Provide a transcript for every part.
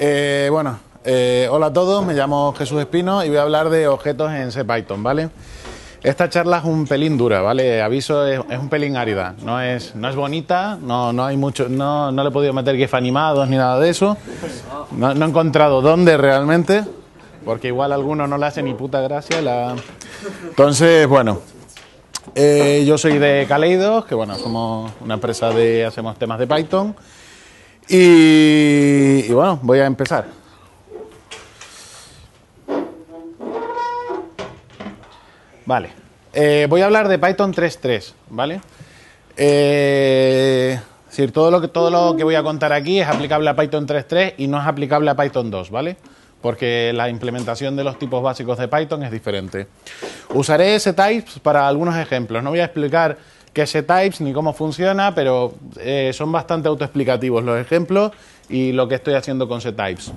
Eh, bueno, eh, hola a todos, me llamo Jesús Espino y voy a hablar de objetos en C Python, ¿vale? Esta charla es un pelín dura, ¿vale? Aviso, es, un pelín árida, no es, no es bonita, no, hay mucho, no, le he podido meter gif animados ni nada de eso, no, he encontrado dónde realmente, porque igual a alguno no le hace ni puta gracia la... Entonces, bueno, eh, yo soy de Kaleidos, que bueno, somos una empresa de, hacemos temas de Python, y, bueno, voy a empezar. Vale. Eh, voy a hablar de Python 3.3, ¿vale? Eh, decir, todo lo, que, todo lo que voy a contar aquí es aplicable a Python 3.3 y no es aplicable a Python 2, ¿vale? Porque la implementación de los tipos básicos de Python es diferente. Usaré ese types para algunos ejemplos. No voy a explicar qué es types ni cómo funciona, pero eh, son bastante autoexplicativos los ejemplos y lo que estoy haciendo con ctypes. types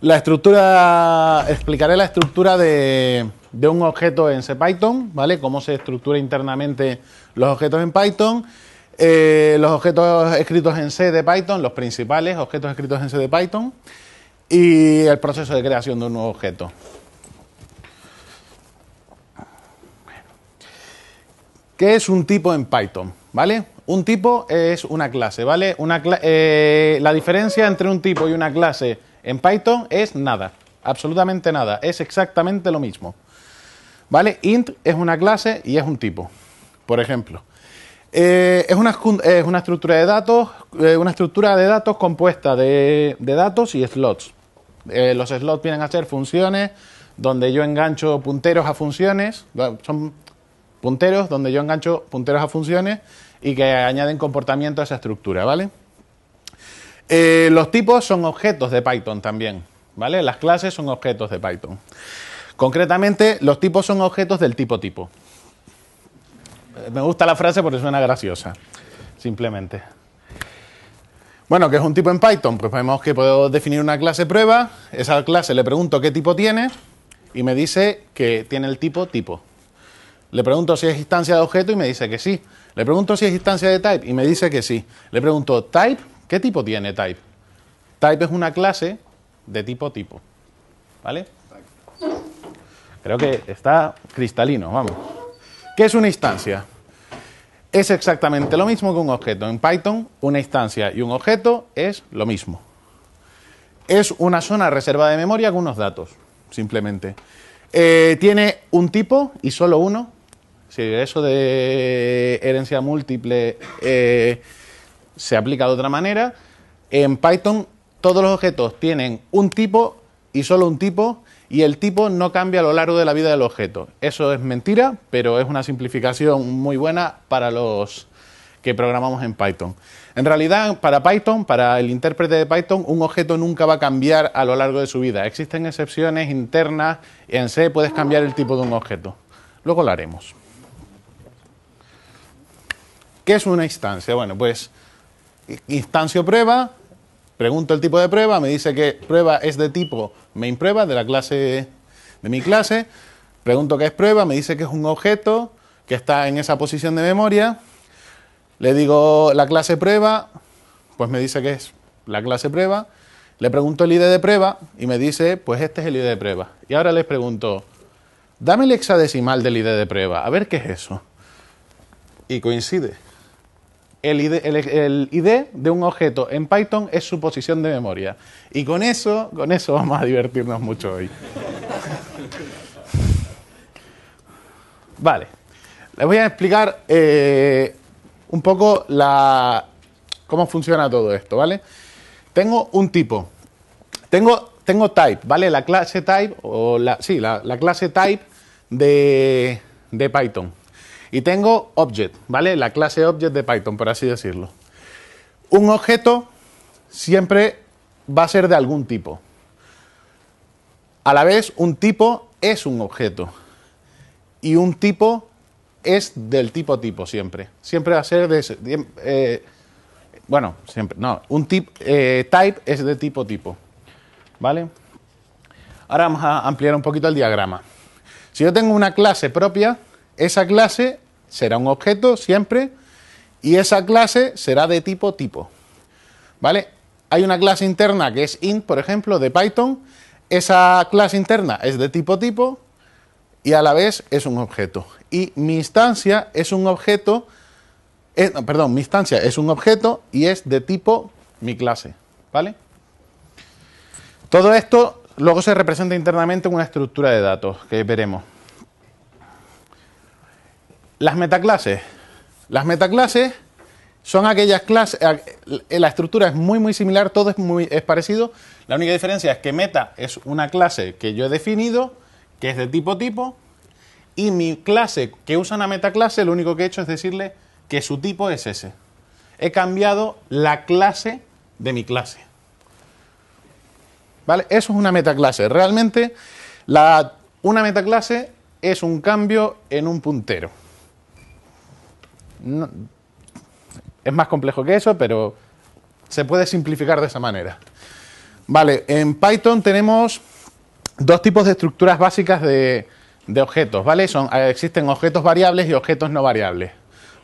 La estructura, explicaré la estructura de, un objeto en CPython, ¿vale? Cómo se estructura internamente los objetos en Python. Eh, los objetos escritos en C de Python, los principales objetos escritos en C de Python. Y el proceso de creación de un nuevo objeto. ¿Qué es un tipo en Python? ¿Vale? Un tipo es una clase, ¿vale? Una eh, la diferencia entre un tipo y una clase en Python es nada, absolutamente nada, es exactamente lo mismo. ¿Vale? Int es una clase y es un tipo, por ejemplo. Eh, es, una, es, una, estructura de datos, eh, una estructura de datos compuesta de, datos y slots. los slots vienen a ser funciones donde yo engancho punteros a funciones. Son punteros, donde yo engancho punteros a funciones y que añaden comportamiento a esa estructura, ¿vale? Eh, los tipos son objetos de Python también, ¿vale? Las clases son objetos de Python. Concretamente, los tipos son objetos del tipo tipo. Eh, me gusta la frase porque suena graciosa, simplemente. Bueno, ¿qué es un tipo en Python? Pues vemos que puedo definir una clase prueba, esa clase le pregunto qué tipo tiene y me dice que tiene el tipo tipo. Le pregunto si es instancia de objeto y me dice que sí. Le pregunto si es instancia de type y me dice que sí. Le pregunto type, ¿qué tipo tiene type? Type es una clase de tipo tipo. ¿Vale? Creo que está cristalino, vamos. ¿Qué es una instancia? Es exactamente lo mismo que un objeto. En Python, una instancia y un objeto es lo mismo. Es una zona reservada de memoria con unos datos, simplemente. Eh, tiene un tipo y solo uno, si eso de herencia múltiple eh, se aplica de otra manera, en Python todos los objetos tienen un tipo y solo un tipo y el tipo no cambia a lo largo de la vida del objeto. Eso es mentira, pero es una simplificación muy buena para los que programamos en Python. En realidad, para Python, para el intérprete de Python, un objeto nunca va a cambiar a lo largo de su vida. Existen excepciones internas, en C puedes cambiar el tipo de un objeto. Luego lo haremos. ¿Qué es una instancia? Bueno, pues instancio prueba, pregunto el tipo de prueba, me dice que prueba es de tipo main prueba, de la clase de mi clase, pregunto qué es prueba, me dice que es un objeto que está en esa posición de memoria, le digo la clase prueba, pues me dice que es la clase prueba, le pregunto el ID de prueba y me dice, pues este es el ID de prueba. Y ahora les pregunto, dame el hexadecimal del ID de prueba, a ver qué es eso. Y coincide el ID, de un objeto en Python es su posición de memoria. Y con eso, con eso vamos a divertirnos mucho hoy. vale. Les voy a explicar eh, un poco la, cómo funciona todo esto, ¿vale? Tengo un tipo. Tengo, tengo type, ¿vale? La clase type, o la, sí, la, la clase type de, de Python. Y tengo object, ¿vale? La clase object de Python, por así decirlo. Un objeto siempre va a ser de algún tipo. A la vez, un tipo es un objeto. Y un tipo es del tipo tipo siempre. Siempre va a ser de... Ese, eh, bueno, siempre, no. Un tip, eh, type es de tipo tipo. ¿Vale? Ahora vamos a ampliar un poquito el diagrama. Si yo tengo una clase propia, esa clase será un objeto siempre y esa clase será de tipo tipo. ¿Vale? Hay una clase interna que es int, por ejemplo, de Python. Esa clase interna es de tipo tipo y a la vez es un objeto. Y mi instancia es un objeto, eh, perdón, mi instancia es un objeto y es de tipo mi clase. ¿Vale? Todo esto luego se representa internamente en una estructura de datos que veremos. Las metaclases. Las metaclases son aquellas clases. La estructura es muy, muy similar, todo es, muy, es parecido. La única diferencia es que meta es una clase que yo he definido, que es de tipo tipo, y mi clase que usa una metaclase, lo único que he hecho es decirle que su tipo es ese. He cambiado la clase de mi clase. ¿Vale? Eso es una metaclase. Realmente, la, una metaclase es un cambio en un puntero es más complejo que eso, pero se puede simplificar de esa manera. Vale, en Python tenemos dos tipos de estructuras básicas de, objetos, ¿vale? Son, eh, existen objetos variables y objetos no variables,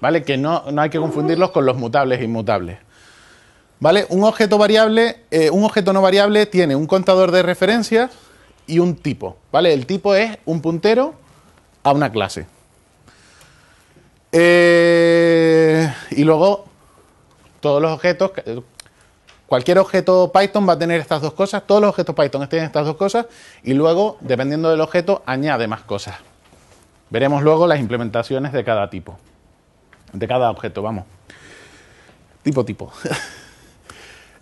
¿vale? Que no, hay que confundirlos con los mutables e inmutables. ¿Vale? Un objeto variable, eh, un objeto no variable tiene un contador de referencias y un tipo, ¿vale? El tipo es un puntero a una clase. Eh, y luego, todos los objetos, cualquier objeto Python va a tener estas dos cosas, todos los objetos Python tienen estas dos cosas, y luego, dependiendo del objeto, añade más cosas. Veremos luego las implementaciones de cada tipo, de cada objeto, vamos. Tipo, tipo.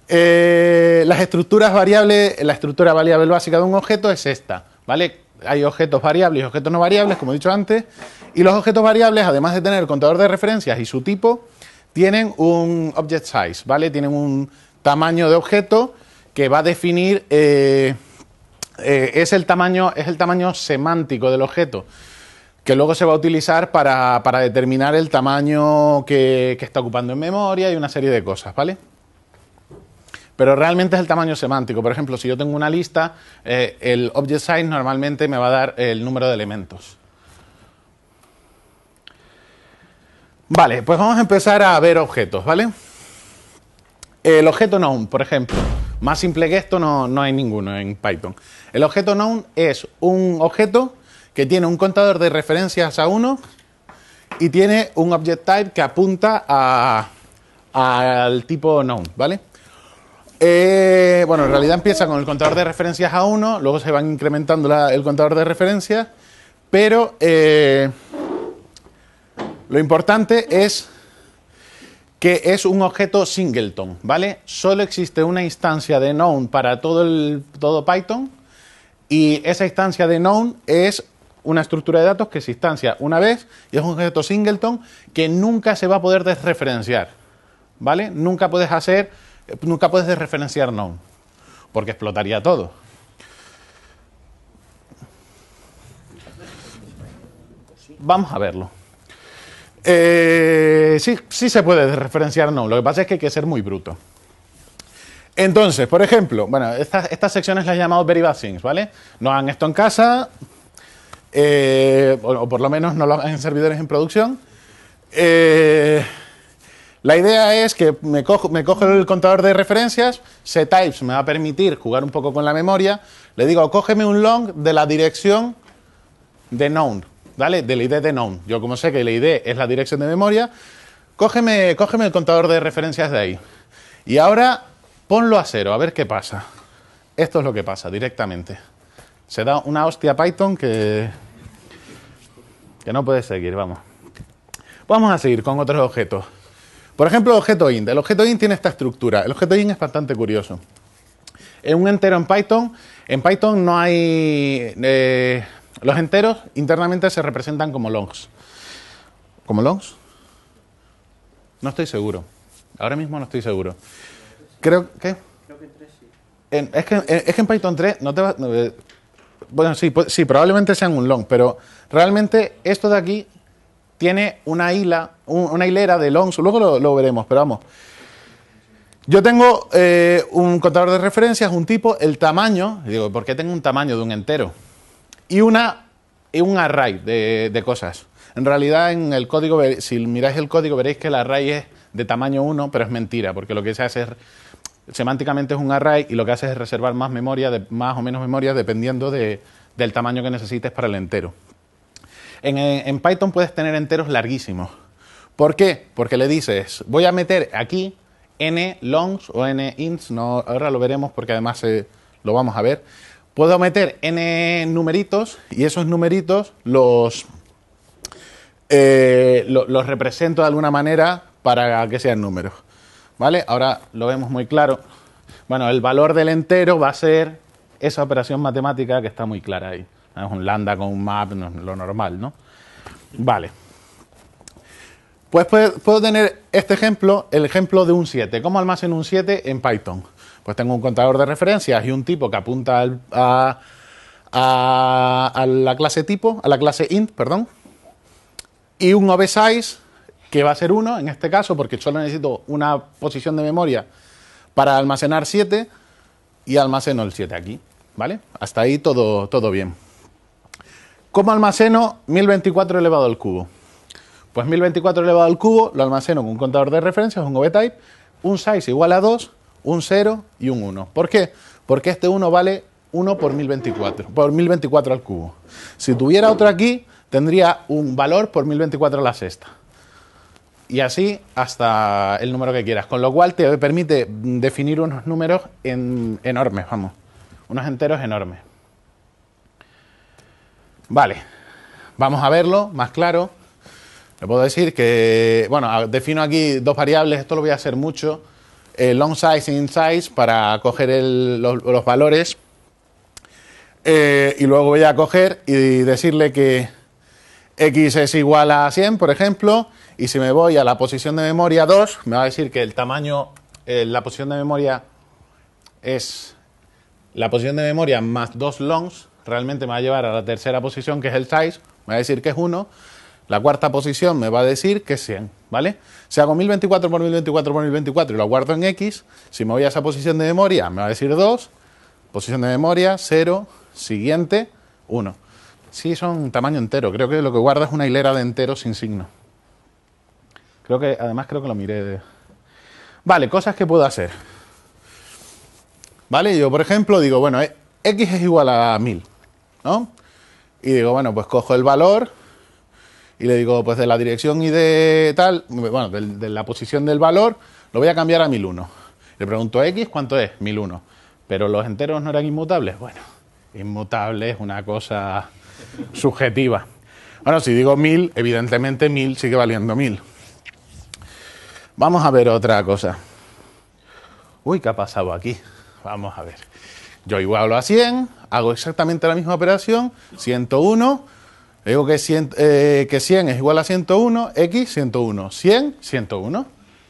Eh, las estructuras variables, la estructura variable básica de un objeto es esta, ¿vale? hay objetos variables y objetos no variables, como he dicho antes, y los objetos variables, además de tener el contador de referencias y su tipo, tienen un object size, ¿vale? Tienen un tamaño de objeto que va a definir, eh, eh, es, el tamaño, es el tamaño semántico del objeto, que luego se va a utilizar para, determinar el tamaño que está ocupando en memoria y una serie de cosas, ¿vale? pero realmente es el tamaño semántico. Por ejemplo, si yo tengo una lista, eh, el object size normalmente me va a dar el número de elementos. Vale, pues vamos a empezar a ver objetos, ¿vale? El objeto known, por ejemplo, más simple que esto no, no hay ninguno en Python. El objeto known es un objeto que tiene un contador de referencias a uno y tiene un object type que apunta al tipo known, ¿vale? Eh, bueno, en realidad empieza con el contador de referencias a 1, luego se van incrementando el contador de referencias, pero eh, lo importante es que es un objeto singleton, ¿vale? Solo existe una instancia de known para todo, el, todo Python y esa instancia de known es una estructura de datos que se instancia una vez y es un objeto singleton que nunca se va a poder desreferenciar, ¿vale? Nunca puedes hacer eh, pues nunca puedes desreferenciar no, porque explotaría todo. Vamos a verlo. Eh, sí, sí se puede desreferenciar no, lo que pasa es que hay que ser muy bruto. Entonces, por ejemplo, bueno, estas, secciones las he llamado very bad things, ¿vale? No han esto en casa, eh, o, por lo menos no lo hagan en servidores en producción. Eh, la idea es que me cojo, el contador de referencias, types me va a permitir jugar un poco con la memoria, le digo, cógeme un long de la dirección de known, ¿vale? la ID de known. Yo como sé que la ID es la dirección de memoria, cógeme, cógeme el contador de referencias de ahí. Y ahora ponlo a cero, a ver qué pasa. Esto es lo que pasa directamente. Se da una hostia Python que, que no puede seguir, vamos. Vamos a seguir con otros objetos. Por ejemplo, el objeto int. El objeto int tiene esta estructura. El objeto int es bastante curioso. En un entero en Python, en Python no hay... Eh, los enteros internamente se representan como longs. ¿Como longs? No estoy seguro. Ahora mismo no estoy seguro. Creo que... Creo que en 3 eh, es, que, en, es, en Python 3 no te va... Eh, bueno, sí, sí, probablemente sean un long, pero realmente esto de aquí tiene una, una hilera de longs, luego lo, veremos, pero vamos. Yo tengo eh, un contador de referencias, un tipo, el tamaño, digo, ¿por qué tengo un tamaño de un entero? Y, una, un array de, cosas. En realidad, en el código, si miráis el código, veréis que el array es de tamaño 1, pero es mentira, porque lo que se hace es, semánticamente es un array y lo que hace es reservar más memoria, de, más o menos memoria, dependiendo del tamaño que necesites para el entero. Eh, en, Python puedes tener enteros larguísimos. ¿Por qué? Porque le dices, voy a meter aquí n longs o n ints, no, ahora lo veremos porque además eh, lo vamos a ver. Puedo meter n numeritos y esos numeritos los, eh, los represento de alguna manera para que sean números. ¿Vale? Ahora lo vemos muy claro. Bueno, el valor del entero va a ser esa operación matemática que está muy clara ahí. Es un lambda con un map, lo normal, ¿no? Vale. Pues puedo tener este ejemplo, el ejemplo de un 7. ¿Cómo almaceno un 7 en Python? Pues tengo un contador de referencias y un tipo que apunta a, la clase tipo, a la clase int, perdón, y un obsize, que va a ser 1 en este caso, porque solo necesito una posición de memoria para almacenar 7 y almaceno el 7 aquí, ¿vale? Hasta ahí todo, todo bien. ¿Cómo almaceno 1024 elevado al cubo? Pues 1024 elevado al cubo lo almaceno con un contador de referencias, un type, un size igual a 2, un 0 y un 1. ¿Por qué? Porque este 1 vale 1 por 1024, por 1024 al cubo. Si tuviera otro aquí, tendría un valor por 1024 a la sexta. Y así hasta el número que quieras. Con lo cual te permite definir unos números enormes, vamos. Unos enteros enormes. Vale, vamos a verlo más claro. Le puedo decir que, bueno, defino aquí dos variables, esto lo voy a hacer mucho. Eh, long size e in size para coger los, valores. Eh, y luego voy a coger y decirle que x es igual a 100, por ejemplo. Y si me voy a la posición de memoria 2, me va a decir que el tamaño, eh, la posición de memoria es la posición de memoria más dos longs realmente me va a llevar a la tercera posición, que es el size, me va a decir que es 1. La cuarta posición me va a decir que es 100, ¿vale? Si hago 1024 por 1024 por 1024 y lo guardo en X, si me voy a esa posición de memoria, me va a decir 2, posición de memoria, 0, siguiente, 1. Sí, son tamaño entero. Creo que lo que guarda es una hilera de enteros sin signo. Creo que, además, creo que lo miré. De... Vale, cosas que puedo hacer. Vale, yo, por ejemplo, digo, bueno, eh, X es igual a 1000. ¿no? Y digo, bueno, pues cojo el valor y le digo, pues de la dirección y de tal, bueno, de, la posición del valor, lo voy a cambiar a 1001. Le pregunto X, ¿cuánto es? 1001. Pero los enteros no eran inmutables. Bueno, inmutable es una cosa subjetiva. Bueno, si digo 1000, evidentemente 1000 sigue valiendo 1000. Vamos a ver otra cosa. Uy, ¿qué ha pasado aquí? Vamos a ver. Yo igualo a 100, hago exactamente la misma operación, 101, digo que 100, 100 eh, es igual a 101, x 101, 100, 101,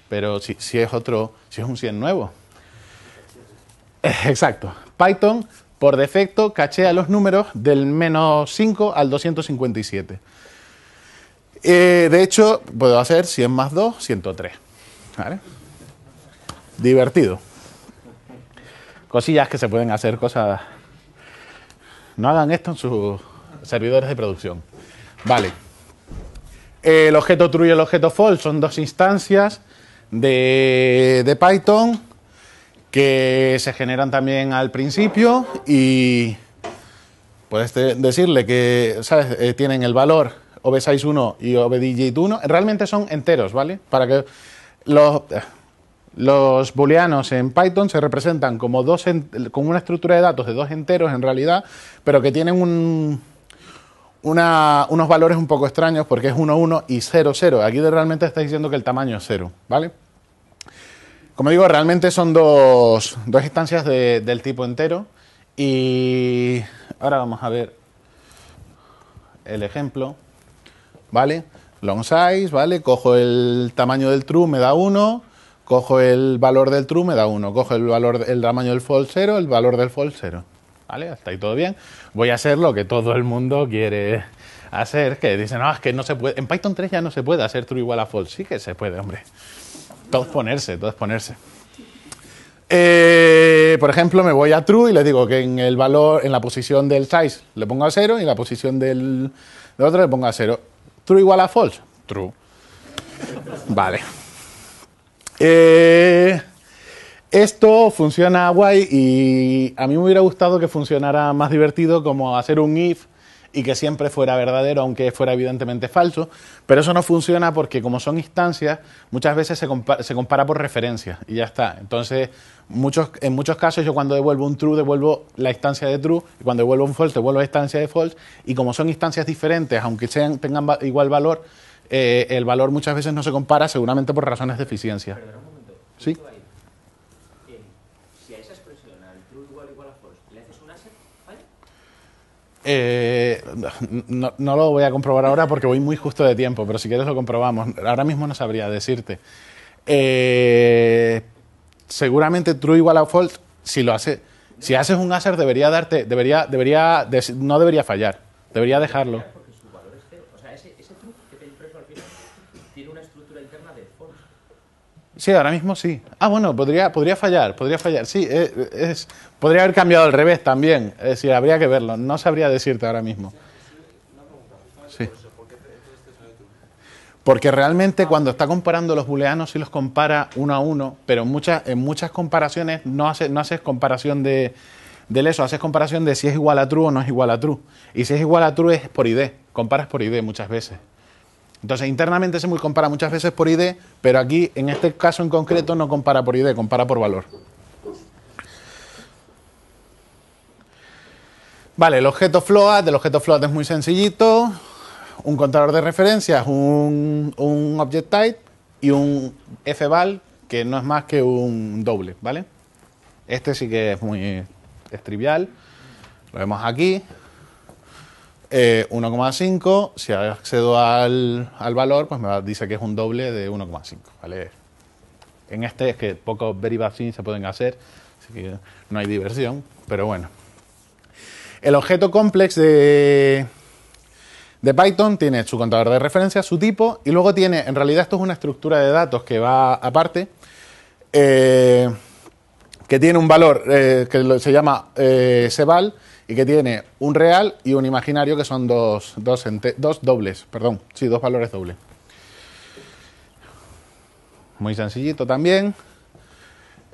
pero si, si es otro, si es un 100 nuevo. Exacto. Python, por defecto, cachea los números del menos 5 al 257. Eh, de hecho, puedo hacer 100 más 2, 103. ¿Vale? Divertido. Cosillas que se pueden hacer, cosas no hagan esto en sus servidores de producción. Vale. El objeto true y el objeto false son dos instancias de, Python que se generan también al principio y puedes decirle que ¿sabes? Eh, tienen el valor ob 1 y obdj1. Realmente son enteros, ¿vale? Para que los... Los booleanos en Python se representan como, dos como una estructura de datos de dos enteros en realidad, pero que tienen unos valores un poco extraños porque es 1, 1 y 0, 0. Aquí realmente está diciendo que el tamaño es 0, ¿vale? Como digo, realmente son dos, dos instancias del tipo entero y ahora vamos a ver el ejemplo, ¿vale? Long size, ¿vale? Cojo el tamaño del true, me da 1 Cojo el valor del true, me da 1. Cojo el valor, el tamaño del false 0, el valor del false 0. ¿Vale? Hasta ahí todo bien. Voy a hacer lo que todo el mundo quiere hacer, que dicen, no, ah, es que no se puede. En Python 3 ya no se puede hacer true igual a false. Sí que se puede, hombre. es ponerse, es ponerse. Eh, por ejemplo, me voy a true y le digo que en el valor, en la posición del size le pongo a 0 y en la posición del, del otro le pongo a 0. True igual a false. True. Vale. Eh, esto funciona guay y a mí me hubiera gustado que funcionara más divertido como hacer un if y que siempre fuera verdadero, aunque fuera evidentemente falso, pero eso no funciona porque como son instancias, muchas veces se compara, por referencia y ya está. Entonces, muchos, en muchos casos yo cuando devuelvo un true, devuelvo la instancia de true, y cuando devuelvo un false, devuelvo la instancia de false, y como son instancias diferentes, aunque sean, tengan igual valor, eh, el valor muchas veces no se compara, seguramente por razones de eficiencia. ¿Sí? Si esa expresión, true igual a false, ¿le haces un eh, no, lo voy a comprobar ahora porque voy muy justo de tiempo, pero si quieres lo comprobamos. Ahora mismo no sabría decirte. Eh, seguramente true igual a false, si lo hace, si haces un asset debería darte, debería, debería, no debería fallar, debería dejarlo. Sí, ahora mismo sí. Ah, bueno, podría, podría fallar, podría fallar. Sí, eh, es, podría haber cambiado al revés también. Es decir, habría que verlo. No sabría decirte ahora mismo. Sí. Porque realmente cuando está comparando los booleanos sí los compara uno a uno, pero en muchas, en muchas comparaciones no haces, no haces comparación de, del eso, haces comparación de si es igual a true o no es igual a true. Y si es igual a true es por ID, comparas por ID muchas veces. Entonces, internamente se compara muchas veces por ID, pero aquí, en este caso en concreto, no compara por ID, compara por valor. Vale, el objeto float, el objeto float es muy sencillito. Un contador de referencias, un, object type y un fval, que no es más que un doble, ¿vale? Este sí que es muy trivial. Lo vemos aquí. 1,5, eh, si accedo al, al, valor, pues me dice que es un doble de 1,5, ¿vale? En este es que pocos derivaciones se pueden hacer, así que no hay diversión, pero bueno. El objeto complex de, de Python tiene su contador de referencia, su tipo, y luego tiene, en realidad esto es una estructura de datos que va aparte, eh, que tiene un valor eh, que se llama eh, y que tiene un real y un imaginario que son dos, dobles, perdón, sí, dos valores dobles. Muy sencillito también.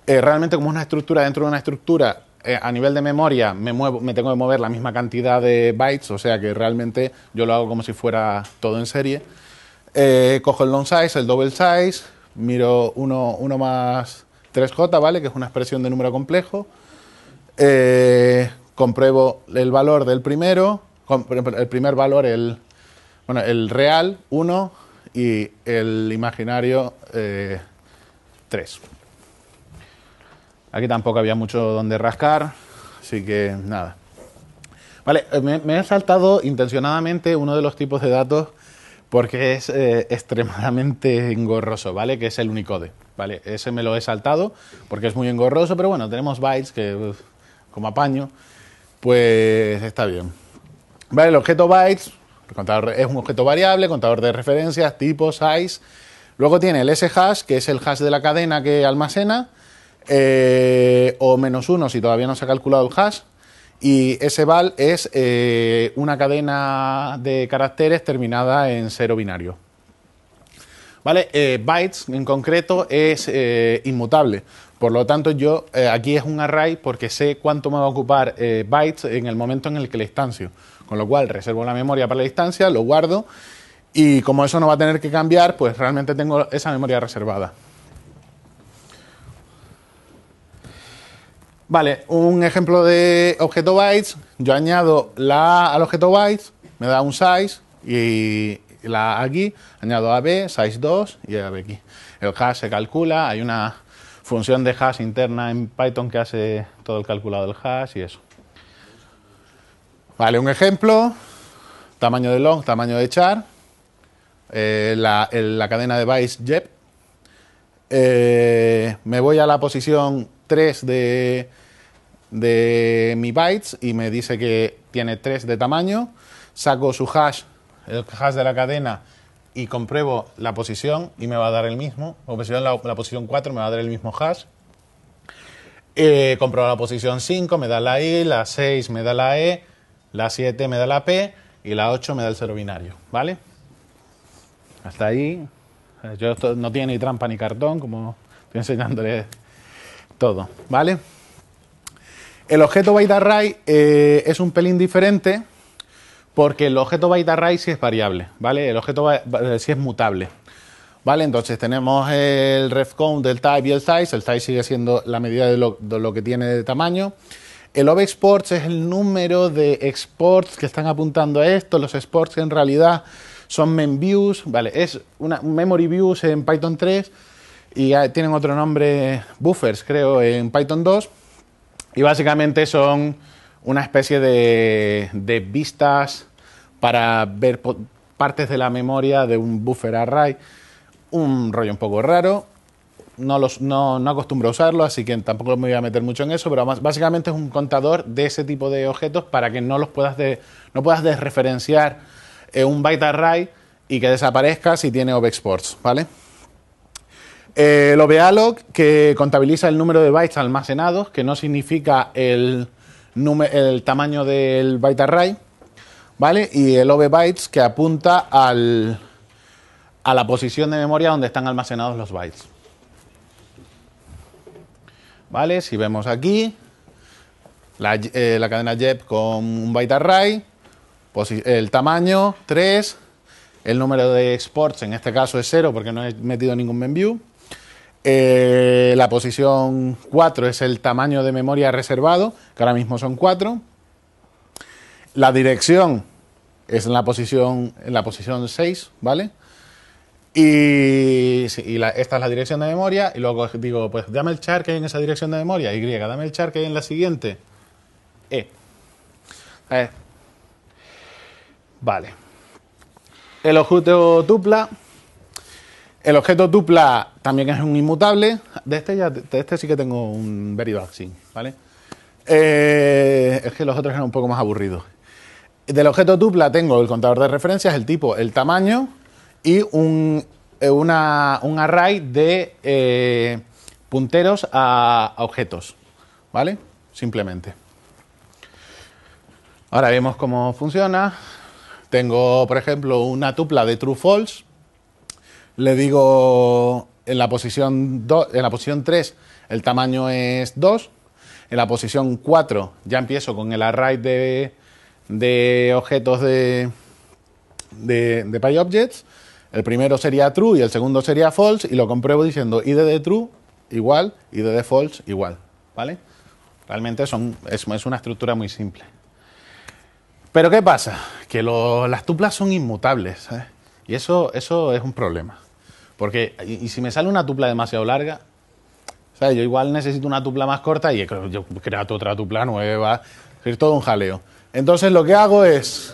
Eh, realmente como es una estructura dentro de una estructura eh, a nivel de memoria me, me tengo que mover la misma cantidad de bytes, o sea que realmente yo lo hago como si fuera todo en serie. Eh, cojo el long size, el double size, miro uno más 3j, ¿vale? Que es una expresión de número complejo. Eh, compruebo el valor del primero, el primer valor, el, bueno, el real 1 y el imaginario 3. Eh, Aquí tampoco había mucho donde rascar, así que nada. Vale, eh, me, he saltado intencionadamente uno de los tipos de datos porque es eh, extremadamente engorroso, ¿vale? Que es el unicode, ¿vale? Ese me lo he saltado porque es muy engorroso, pero bueno, tenemos bytes que como apaño pues está bien. Vale, el objeto bytes, es un objeto variable, contador de referencias, tipo, size. Luego tiene el shash, hash que es el hash de la cadena que almacena, eh, o menos uno si todavía no se ha calculado el hash. Y ese val es eh, una cadena de caracteres terminada en cero binario. ¿Vale? Eh, bytes en concreto es inmutable. Por lo tanto, yo eh, aquí es un array porque sé cuánto me va a ocupar eh, bytes en el momento en el que le instancio. Con lo cual, reservo la memoria para la instancia, lo guardo y como eso no va a tener que cambiar, pues realmente tengo esa memoria reservada. Vale, un ejemplo de objeto bytes. Yo añado la A al objeto bytes, me da un size y la aquí, añado AB, size 2 y B aquí. El hash se calcula, hay una función de hash interna en Python que hace todo el calculado del hash y eso. Vale, un ejemplo, tamaño de long, tamaño de char, eh, la, cadena de bytes JEP. Eh, me voy a la posición 3 de, de mi bytes y me dice que tiene 3 de tamaño. Saco su hash, el hash de la cadena y compruebo la posición y me va a dar el mismo. O la, la posición 4 me va a dar el mismo hash. Eh, compruebo la posición 5, me da la I, la 6 me da la E, la 7 me da la P y la 8 me da el cero binario. ¿Vale? Hasta ahí. Eh, yo esto no tiene ni trampa ni cartón, como estoy enseñándole todo. ¿Vale? El objeto byte array eh, es un pelín diferente porque el objeto byte array sí es variable, ¿vale? El objeto eh, sí es mutable. ¿Vale? Entonces tenemos el ref count del type y el size. El size sigue siendo la medida de lo, que tiene de tamaño. El exports es el número de exports que están apuntando a esto. Los exports en realidad son memviews. ¿vale? Es una memory views en Python 3 y ah, tienen otro nombre, buffers creo, en Python 2. Y básicamente son una especie de, vistas para ver partes de la memoria de un buffer array. Un rollo un poco raro. No, los, no, acostumbro a usarlo, así que tampoco me voy a meter mucho en eso, pero básicamente es un contador de ese tipo de objetos para que no los puedas de, no puedas desreferenciar eh, un byte array y que desaparezca si tiene obexports, ¿vale? El eh, OBEALOG, que contabiliza el número de bytes almacenados, que no significa el, el tamaño del byte array, ¿vale? Y el OV bytes que apunta a la posición de memoria donde están almacenados los bytes. ¿Vale? Si vemos aquí, la, eh, cadena JEP con un byte array, el tamaño 3, el número de exports en este caso es 0 porque no he metido ningún view. Eh, la posición 4 es el tamaño de memoria reservado, que ahora mismo son 4. La dirección es en la posición, en la posición 6, ¿vale? Y, esta es la dirección de memoria. Y luego digo, pues dame el char que hay en esa dirección de memoria, Y, dame el char que hay en la siguiente, E. Vale. El objeto tupla el objeto tupla también es un inmutable. De este, ya, de este sí que tengo un variable. ¿vale? Eh, es que los otros eran un poco más aburridos. Del objeto tupla tengo el contador de referencias, el tipo, el tamaño y un, eh, array de eh, punteros a, a objetos, ¿vale? Simplemente. Ahora vemos cómo funciona. Tengo, por ejemplo, una tupla de true-false le digo en la posición en la posición 3 el tamaño es 2, en la posición 4 ya empiezo con el array de, de objetos de, de, PyObjects, el primero sería true y el segundo sería false y lo compruebo diciendo id de true igual, id de false igual, ¿vale? Realmente son, es, una estructura muy simple. Pero ¿qué pasa? Que las tuplas son inmutables. ¿eh? Y eso, eso es un problema. Porque, y, si me sale una tupla demasiado larga, yo igual necesito una tupla más corta y yo creo otra tupla nueva. Es todo un jaleo. Entonces lo que hago es.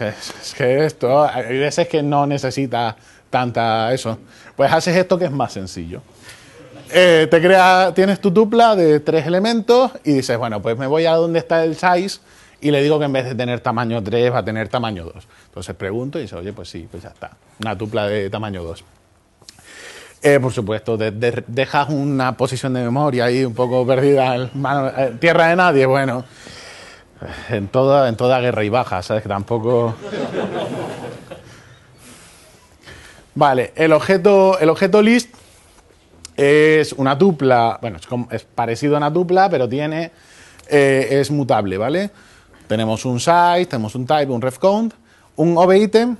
Es que esto, hay veces que no necesita tanta eso. Pues haces esto que es más sencillo. Eh, te tienes tu tupla de tres elementos y dices, bueno, pues me voy a donde está el size y le digo que en vez de tener tamaño 3 va a tener tamaño 2. Entonces pregunto y dice, oye, pues sí, pues ya está, una tupla de tamaño 2. Eh, por supuesto, dejas una posición de memoria ahí un poco perdida en eh, tierra de nadie, bueno, en toda, en toda guerra y baja, ¿sabes? Que tampoco... Vale, el objeto, el objeto list es una tupla, bueno, es, parecido a una tupla, pero tiene, eh, es mutable, ¿vale? Tenemos un size, tenemos un type, un ref count, un ob-item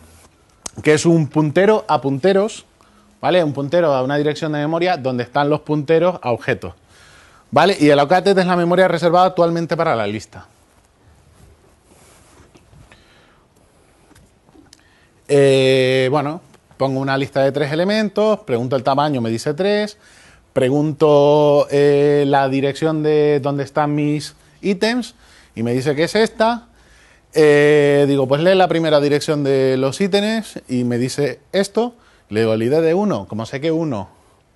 que es un puntero a punteros, ¿vale? Un puntero a una dirección de memoria donde están los punteros a objetos, ¿vale? Y el allocated es la memoria reservada actualmente para la lista. Eh, bueno, pongo una lista de tres elementos, pregunto el tamaño, me dice tres, pregunto eh, la dirección de dónde están mis ítems y me dice que es esta. Eh, digo, pues lee la primera dirección de los ítems y me dice esto. Le digo, el ID de 1, como sé que 1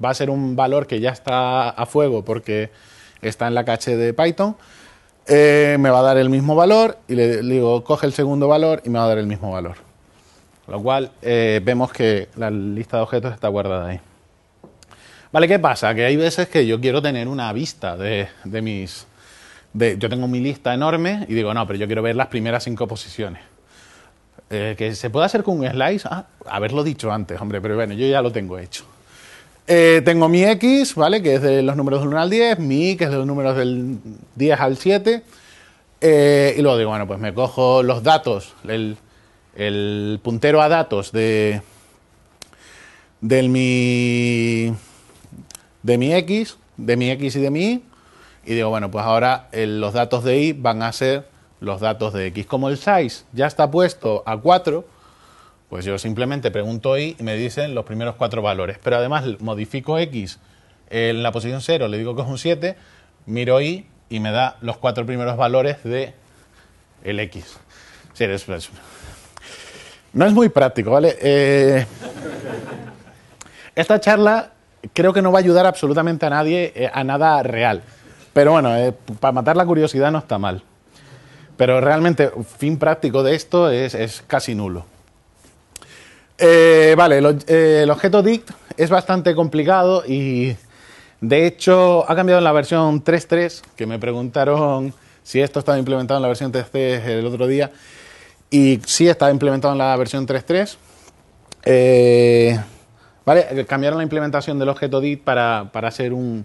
va a ser un valor que ya está a fuego porque está en la caché de Python, eh, me va a dar el mismo valor y le, digo, coge el segundo valor y me va a dar el mismo valor. Lo cual eh, vemos que la lista de objetos está guardada ahí. Vale, ¿qué pasa? Que hay veces que yo quiero tener una vista de mis yo tengo mi lista enorme y digo, no, pero yo quiero ver las primeras cinco posiciones. Eh, que se puede hacer con un slice, ah, haberlo dicho antes, hombre, pero bueno, yo ya lo tengo hecho. Eh, tengo mi X, ¿vale? Que es de los números del 1 al 10, mi Y, que es de los números del 10 al 7. Eh, y luego digo, bueno, pues me cojo los datos, el, puntero a datos de, del mi, de mi X, de mi X y de mi Y y digo, bueno, pues ahora eh, los datos de Y van a ser los datos de X. Como el size ya está puesto a 4, pues yo simplemente pregunto Y y me dicen los primeros cuatro valores. Pero además modifico X en la posición 0, le digo que es un 7, miro Y y me da los cuatro primeros valores de el X. no es muy práctico, ¿vale? Eh, esta charla creo que no va a ayudar absolutamente a nadie eh, a nada real. Pero bueno, eh, para matar la curiosidad no está mal. Pero realmente, fin práctico de esto es, casi nulo. Eh, vale, eh, el objeto dict es bastante complicado y de hecho ha cambiado en la versión 3.3, que me preguntaron si esto estaba implementado en la versión 3.3 el otro día, y sí estaba implementado en la versión 3.3. vale, cambiaron la implementación del objeto dict para, para hacer un,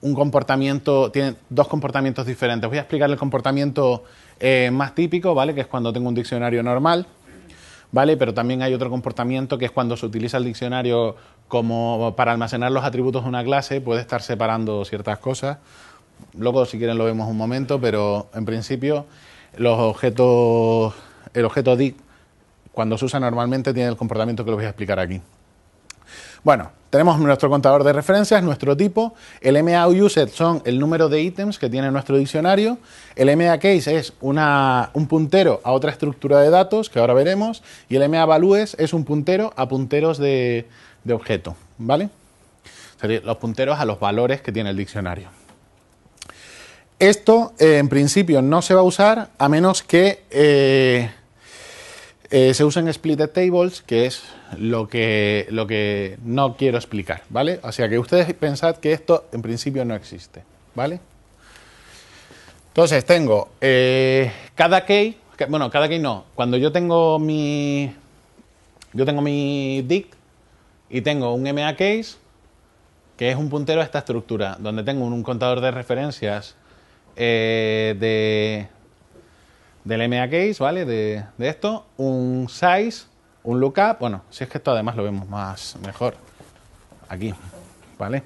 un comportamiento, tiene dos comportamientos diferentes. Voy a explicar el comportamiento eh, más típico, ¿vale? Que es cuando tengo un diccionario normal, ¿vale? Pero también hay otro comportamiento que es cuando se utiliza el diccionario como para almacenar los atributos de una clase, puede estar separando ciertas cosas. Luego, si quieren, lo vemos un momento, pero en principio, los objetos, el objeto dic cuando se usa normalmente, tiene el comportamiento que lo voy a explicar aquí. Bueno, tenemos nuestro contador de referencias, nuestro tipo. El MA e son el número de ítems que tiene nuestro diccionario. El MA case es un puntero a otra estructura de datos, que ahora veremos. Y el MA values es un puntero a punteros de, objeto, ¿vale? los punteros a los valores que tiene el diccionario. Esto, eh, en principio, no se va a usar a menos que eh, eh, se usen splitted tables, que es lo que, lo que no quiero explicar, ¿vale? O sea que ustedes pensad que esto en principio no existe, ¿vale? Entonces tengo eh, cada key, bueno, cada key no, cuando yo tengo mi, yo tengo mi dict y tengo un MA case, que es un puntero a esta estructura, donde tengo un, contador de referencias eh, de, del MA case, ¿vale? De, de esto, un size un lookup, bueno, si es que esto además lo vemos más mejor aquí, ¿vale?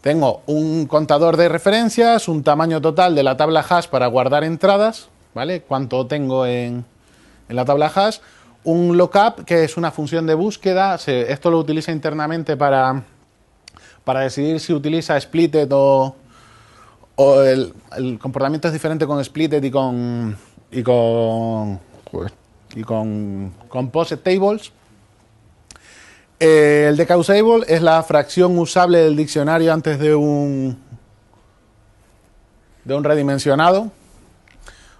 Tengo un contador de referencias, un tamaño total de la tabla hash para guardar entradas, ¿vale? Cuánto tengo en, en la tabla hash, un lookup que es una función de búsqueda, esto lo utiliza internamente para, para decidir si utiliza splitted o, o el, comportamiento es diferente con splitted y con... Y con y con, Composite Tables. Eh, el decausable es la fracción usable del diccionario antes de un, de un redimensionado.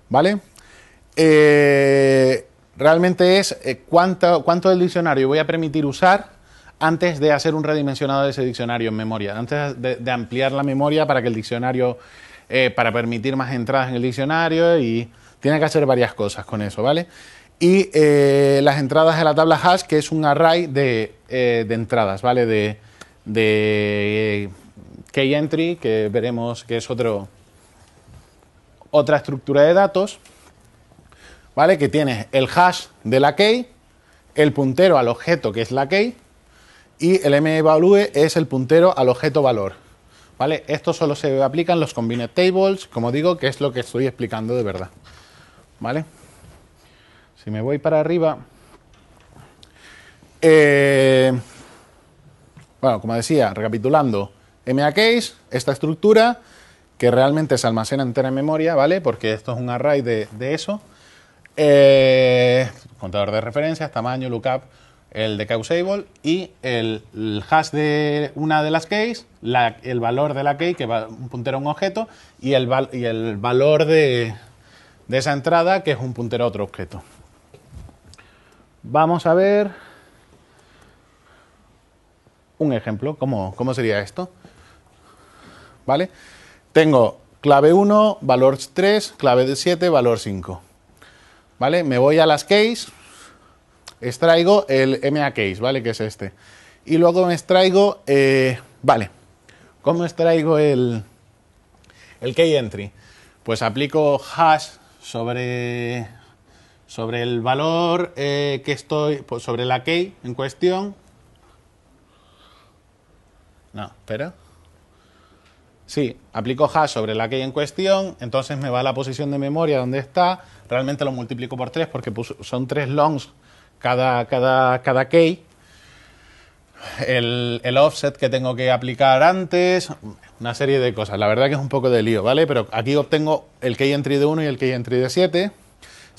¿Vale? Eh, realmente es eh, cuánto, cuánto del diccionario voy a permitir usar antes de hacer un redimensionado de ese diccionario en memoria, antes de, ampliar la memoria para que el diccionario, para permitir más entradas en el diccionario y tiene que hacer varias cosas con eso, ¿vale? y eh, las entradas de la tabla hash, que es un array de, eh, entradas, ¿vale? De, de eh, key entry, que veremos que es otro, otra estructura de datos, ¿vale? Que tiene el hash de la key, el puntero al objeto, que es la key, y el mevalue es el puntero al objeto valor. ¿Vale? Esto solo se aplica en los combined tables, como digo, que es lo que estoy explicando de verdad. ¿Vale? Si me voy para arriba, eh, bueno, como decía, recapitulando, MA case, esta estructura que realmente se almacena entera en memoria, ¿vale? Porque esto es un array de, eso. Eh, contador de referencias, tamaño, lookup, el de causable y el, hash de una de las keys, el valor de la key, que va un puntero a un objeto, y el, y el valor de, de esa entrada, que es un puntero a otro objeto. Vamos a ver un ejemplo. ¿Cómo, cómo sería esto? ¿Vale? Tengo clave 1, valor 3, clave de 7, valor 5. ¿Vale? Me voy a las case, extraigo el MA case, ¿vale? Que es este. Y luego me extraigo, eh, vale, ¿cómo extraigo el, el key entry? Pues aplico hash sobre sobre el valor eh, que estoy, pues, sobre la key en cuestión. No, espera. Sí, aplico hash sobre la key en cuestión, entonces me va a la posición de memoria donde está, realmente lo multiplico por tres porque son tres longs cada, cada, cada key. El, el, offset que tengo que aplicar antes, una serie de cosas. La verdad que es un poco de lío, ¿vale? Pero aquí obtengo el key entry de 1 y el key entry de 7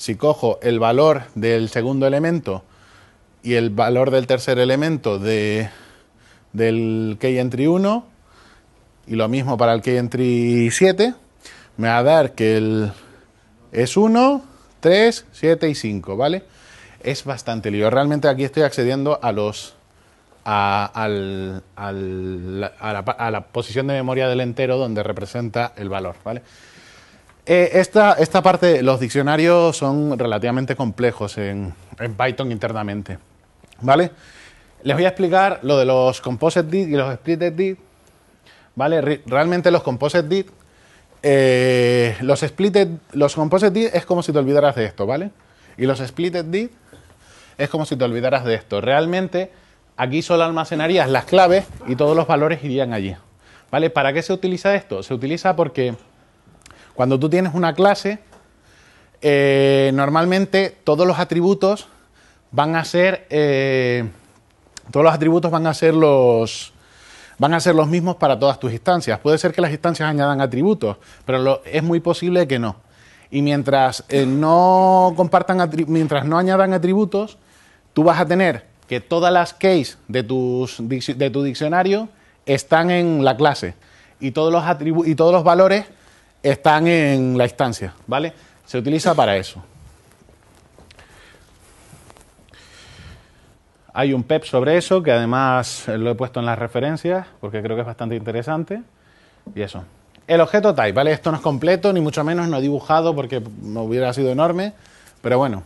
si cojo el valor del segundo elemento y el valor del tercer elemento de, del key entry 1 y lo mismo para el key entry 7, me va a dar que el es 1, 3, 7 y 5, ¿vale? Es bastante lío. Realmente aquí estoy accediendo a los a, al, a, la, a la posición de memoria del entero donde representa el valor, ¿vale? Eh, esta, esta parte, los diccionarios son relativamente complejos en, Python internamente. ¿Vale? Les voy a explicar lo de los composite did y los split did. ¿Vale? realmente los composite did, eh, los splitted, los composite did es como si te olvidaras de esto, ¿vale? Y los splitted did es como si te olvidaras de esto. Realmente aquí solo almacenarías las claves y todos los valores irían allí. ¿Vale? ¿Para qué se utiliza esto? Se utiliza porque cuando tú tienes una clase, eh, normalmente todos los atributos van a ser. Eh, todos los atributos van a ser los. Van a ser los mismos para todas tus instancias. Puede ser que las instancias añadan atributos, pero es muy posible que no. Y mientras eh, no compartan mientras no añadan atributos, tú vas a tener que todas las keys de, tus, de tu diccionario están en la clase. Y todos los, y todos los valores están en la instancia, ¿vale? Se utiliza para eso. Hay un PEP e sobre eso, que además lo he puesto en las referencias, porque creo que es bastante interesante. Y eso. El objeto type, ¿vale? Esto no es completo, ni mucho menos, no he dibujado porque hubiera sido enorme, pero bueno.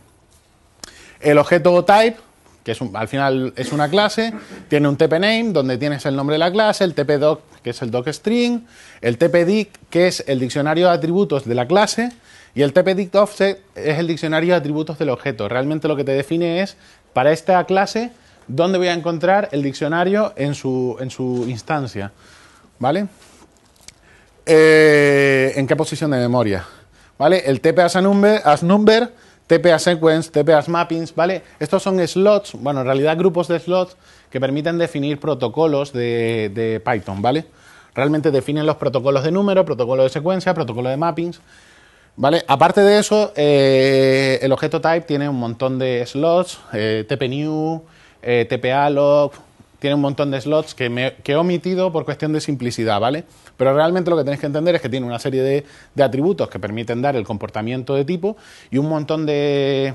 El objeto type que es al final es una clase, tiene un tpName donde tienes el nombre de la clase, el tpdoc, que es el docstring, el tpdict, que es el diccionario de atributos de la clase, y el tpdictOffset es el diccionario de atributos del objeto. Realmente lo que te define es, para esta clase, dónde voy a encontrar el diccionario en su, en su instancia. ¿Vale? Eh, ¿En qué posición de memoria? ¿Vale? El tp as number TPA Sequence, TPA Mappings, ¿vale? Estos son slots, bueno, en realidad grupos de slots que permiten definir protocolos de, Python, ¿vale? Realmente definen los protocolos de número, protocolo de secuencia, protocolo de mappings. ¿Vale? Aparte de eso, eh, el objeto type tiene un montón de slots, eh, tpnew, eh, tiene un montón de slots que, he omitido por cuestión de simplicidad, ¿vale? Pero realmente lo que tenéis que entender es que tiene una serie de, atributos que permiten dar el comportamiento de tipo y un montón de,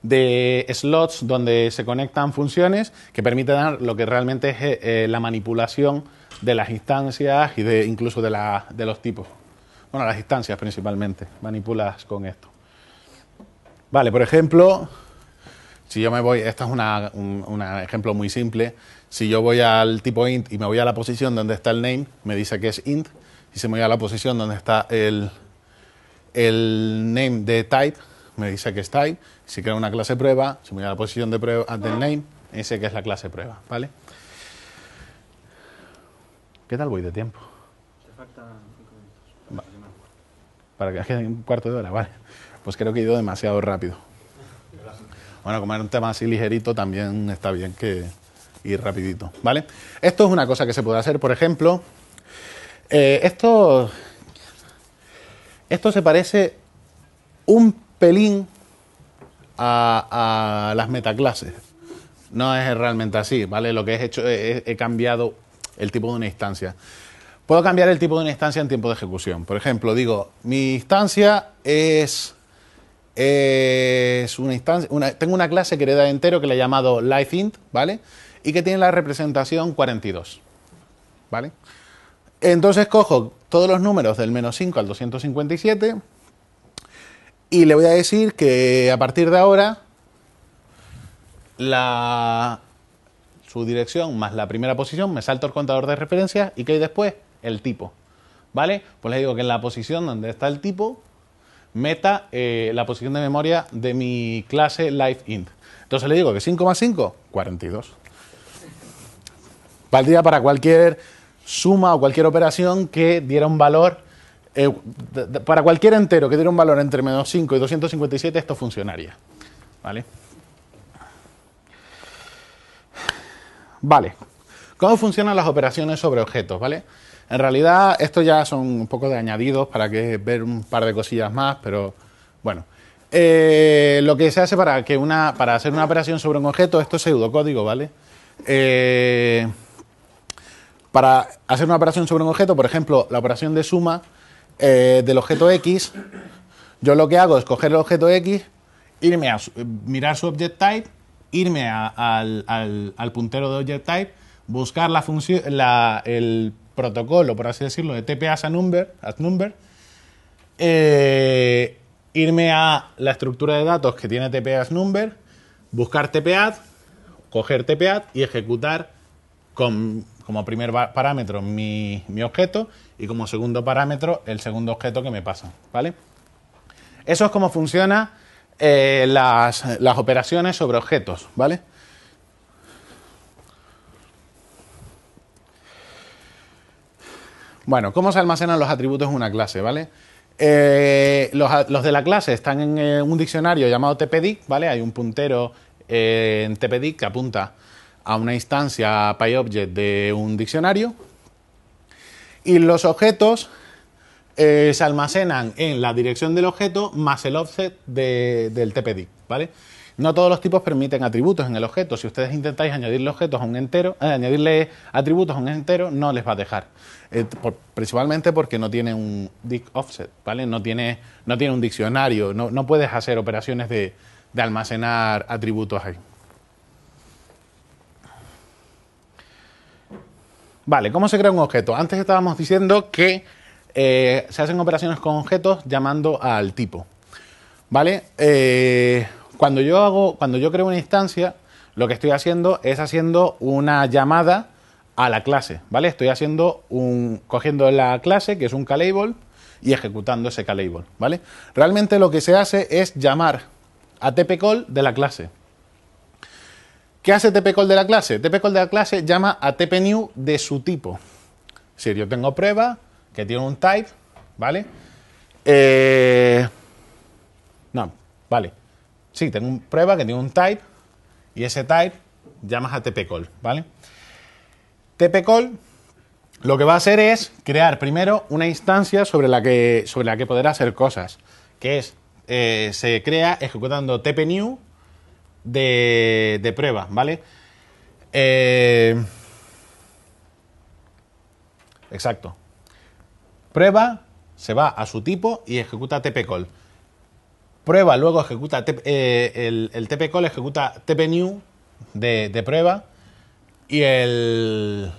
de slots donde se conectan funciones que permiten dar lo que realmente es eh, la manipulación de las instancias y de incluso de, de los tipos. Bueno, las instancias principalmente, manipulas con esto. Vale, por ejemplo, si yo me voy, este es una, un ejemplo muy simple, si yo voy al tipo int y me voy a la posición donde está el name, me dice que es int, y si me voy a la posición donde está el, el name de type, me dice que es type, si creo una clase prueba, si me voy a la posición de prueba ah, del name, ese que es la clase prueba, ¿vale? ¿Qué tal voy de tiempo? Te falta cinco minutos. Para, que, para un cuarto de hora, vale. Pues creo que he ido demasiado rápido. Bueno, como era un tema así ligerito, también está bien que ir rapidito, ¿vale? Esto es una cosa que se puede hacer, por ejemplo, eh, esto, esto se parece un pelín a, las metaclases. No es realmente así, ¿vale? Lo que he hecho es eh, eh, he cambiado el tipo de una instancia. Puedo cambiar el tipo de una instancia en tiempo de ejecución. Por ejemplo, digo, mi instancia es es una instancia, tengo una clase que hereda entero que le he llamado Life ¿vale? Y que tiene la representación 42, ¿vale? Entonces cojo todos los números del menos 5 al 257 y le voy a decir que a partir de ahora la su dirección más la primera posición, me salto el contador de referencia y que hay después el tipo, ¿vale? Pues le digo que en la posición donde está el tipo meta eh, la posición de memoria de mi clase live int. Entonces le digo que más 5 5, 42. Valdría para cualquier suma o cualquier operación que diera un valor, eh, para cualquier entero que diera un valor entre menos 5 y 257, esto funcionaría. ¿Vale? Vale. ¿Cómo funcionan las operaciones sobre objetos? ¿Vale? En realidad, estos ya son un poco de añadidos para que ver un par de cosillas más, pero bueno. Eh, lo que se hace para, que una, para hacer una operación sobre un objeto, esto es pseudocódigo, ¿vale? Eh, para hacer una operación sobre un objeto, por ejemplo, la operación de suma eh, del objeto X, yo lo que hago es coger el objeto X, irme a mirar su object type, irme al, puntero de object type, buscar la función, la, el protocolo, por así decirlo, de TPAs a number, at number eh, irme a la estructura de datos que tiene TPAs number, buscar TPAd, coger TPAd y ejecutar con, como primer parámetro mi, objeto y como segundo parámetro el segundo objeto que me pasa, ¿vale? Eso es como funciona eh, las, las, operaciones sobre objetos, ¿vale? Bueno, ¿cómo se almacenan los atributos en una clase, ¿vale? Eh, los, de la clase están en eh, un diccionario llamado TPD, ¿vale? Hay un puntero eh, en tpdic que apunta a una instancia PyObject de un diccionario. Y los objetos se almacenan en la dirección del objeto más el offset del TPD, ¿vale? No todos los tipos permiten atributos en el objeto. Si ustedes intentáis añadirle objetos a un entero, eh, añadirle atributos a un entero, no les va a dejar. Eh, principalmente porque no tiene un dict offset, ¿vale? No tiene, no tiene un diccionario, no, puedes hacer operaciones de, almacenar atributos ahí. Vale, ¿cómo se crea un objeto? Antes estábamos diciendo que eh, se hacen operaciones con objetos llamando al tipo. ¿Vale? Cuando yo hago, cuando yo creo una instancia, lo que estoy haciendo es haciendo una llamada a la clase, ¿vale? Estoy haciendo un cogiendo la clase que es un callable y ejecutando ese callable, ¿vale? Realmente lo que se hace es llamar a tpcall de la clase. ¿Qué hace tpcall de la clase? tpcall de la clase llama a tpnew de su tipo. Si yo tengo prueba que tiene un type, ¿vale? Eh, no, vale. Sí, tengo prueba que tiene un type y ese type llamas a tpcall, ¿vale? tpcall lo que va a hacer es crear primero una instancia sobre la que, sobre la que poder hacer cosas, que es, eh, se crea ejecutando tpnew de, de prueba, ¿vale? Eh, exacto. Prueba se va a su tipo y ejecuta tpcall prueba, luego ejecuta eh, el, TP-call, ejecuta TP-new de, de, prueba y, el,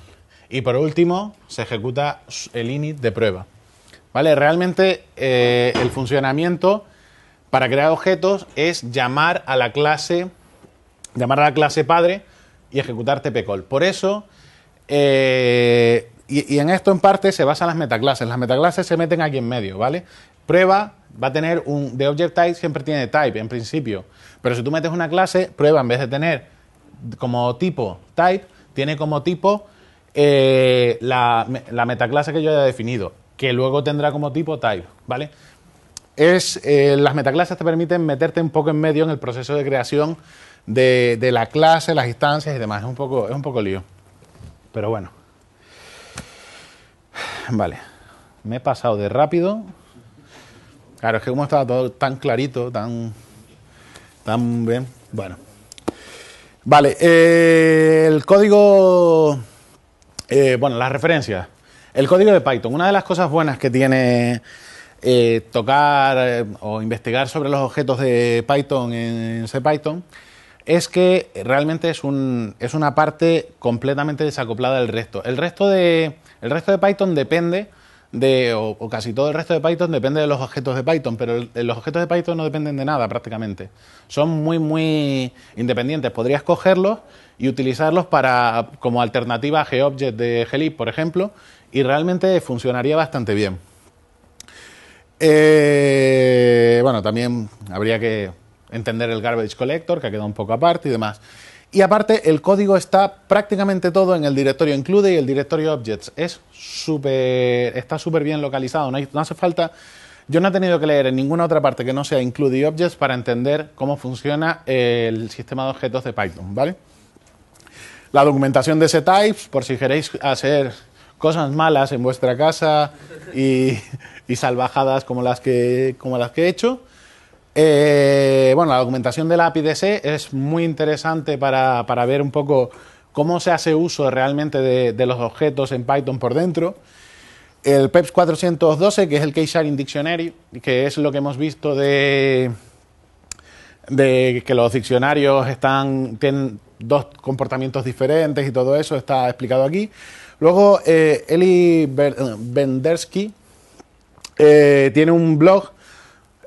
y por último se ejecuta el init de prueba. ¿Vale? Realmente eh, el funcionamiento para crear objetos es llamar a la clase, llamar a la clase padre y ejecutar tp Por eso, eh, y, en esto en parte se basan las metaclases. Las metaclases se meten aquí en medio, ¿vale? Prueba va a tener un. de object type siempre tiene type en principio. Pero si tú metes una clase, prueba en vez de tener como tipo type, tiene como tipo eh, la, la, metaclase que yo haya definido, que luego tendrá como tipo type, ¿vale? Es, eh, las metaclases te permiten meterte un poco en medio en el proceso de creación de, de la clase, las instancias y demás. Es un poco, es un poco lío. Pero bueno. Vale. Me he pasado de rápido. Claro, es que como estaba todo tan clarito, tan, tan bien. Bueno. Vale, eh, el código, eh, bueno, las referencias. El código de Python. Una de las cosas buenas que tiene eh, tocar o investigar sobre los objetos de Python en CPython es que realmente es, un, es una parte completamente desacoplada del resto. El resto de, el resto de Python depende o, casi todo el resto de Python depende de los objetos de Python, pero los objetos de Python no dependen de nada prácticamente. Son muy, muy independientes. Podrías cogerlos y utilizarlos para, como alternativa a GObject de Glib, por ejemplo, y realmente funcionaría bastante bien. Eh, bueno, también habría que entender el garbage collector, que ha quedado un poco aparte y demás. Y aparte, el código está prácticamente todo en el directorio include y el directorio objects. Es súper, está súper bien localizado. No, hace falta. Yo no he tenido que leer en ninguna otra parte que no sea include y objects para entender cómo funciona el sistema de objetos de Python, ¿vale? La documentación de types por si queréis hacer cosas malas en vuestra casa y, y salvajadas como las que, como las que he hecho. Eh, bueno, la documentación de la API DC es muy interesante para, ver un poco cómo se hace uso realmente de, los objetos en Python por dentro. El PEPS 412, que es el Case Sharing Dictionary, que es lo que hemos visto de, de que los diccionarios están, tienen dos comportamientos diferentes y todo eso está explicado aquí. Luego, eh, Eli Bendersky eh, tiene un blog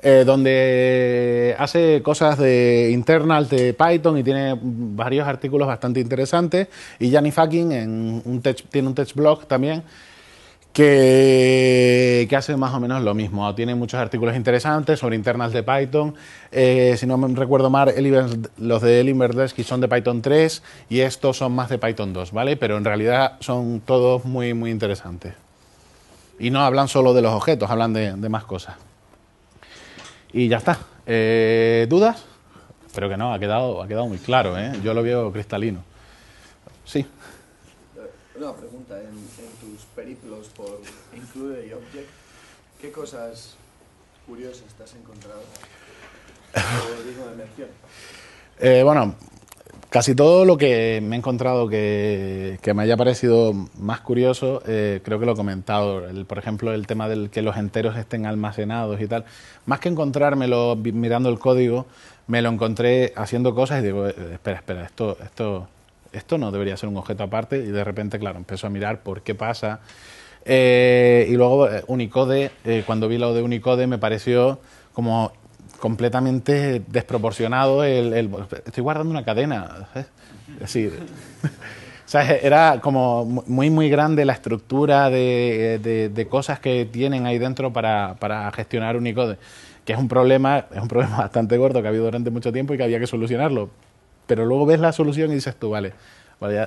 eh, donde hace cosas de internals de Python y tiene varios artículos bastante interesantes. Y Janny Fucking en un tech, tiene un blog también. Que, hace más o menos lo mismo. Tiene muchos artículos interesantes sobre internals de Python. Eh, si no me recuerdo mal, los de Elin son de Python 3 y estos son más de Python 2, ¿vale? Pero en realidad son todos muy, muy interesantes. Y no hablan solo de los objetos, hablan de más cosas. Y ya está. Eh, ¿Dudas? Espero que no, ha quedado, ha quedado muy claro, ¿eh? yo lo veo cristalino. Sí. Una pregunta, en, tus periplos por Include y Object, ¿qué cosas curiosas te has encontrado? de Eh, bueno, Casi todo lo que me he encontrado que, me haya parecido más curioso, eh, creo que lo he comentado. por ejemplo, el tema del que los enteros estén almacenados y tal. Más que encontrármelo mirando el código, me lo encontré haciendo cosas y digo, eh, eh, espera, espera, esto, esto, esto no debería ser un objeto aparte. Y de repente, claro, empezó a mirar por qué pasa. y luego Unicode, cuando vi lo de Unicode, me pareció como completamente desproporcionado el, estoy guardando una cadena es decir ¿sabes? era como muy muy grande la estructura de, cosas que tienen ahí dentro para, para, gestionar Unicode que es un problema es un problema bastante gordo que ha habido durante mucho tiempo y que había que solucionarlo pero luego ves la solución y dices tú vale,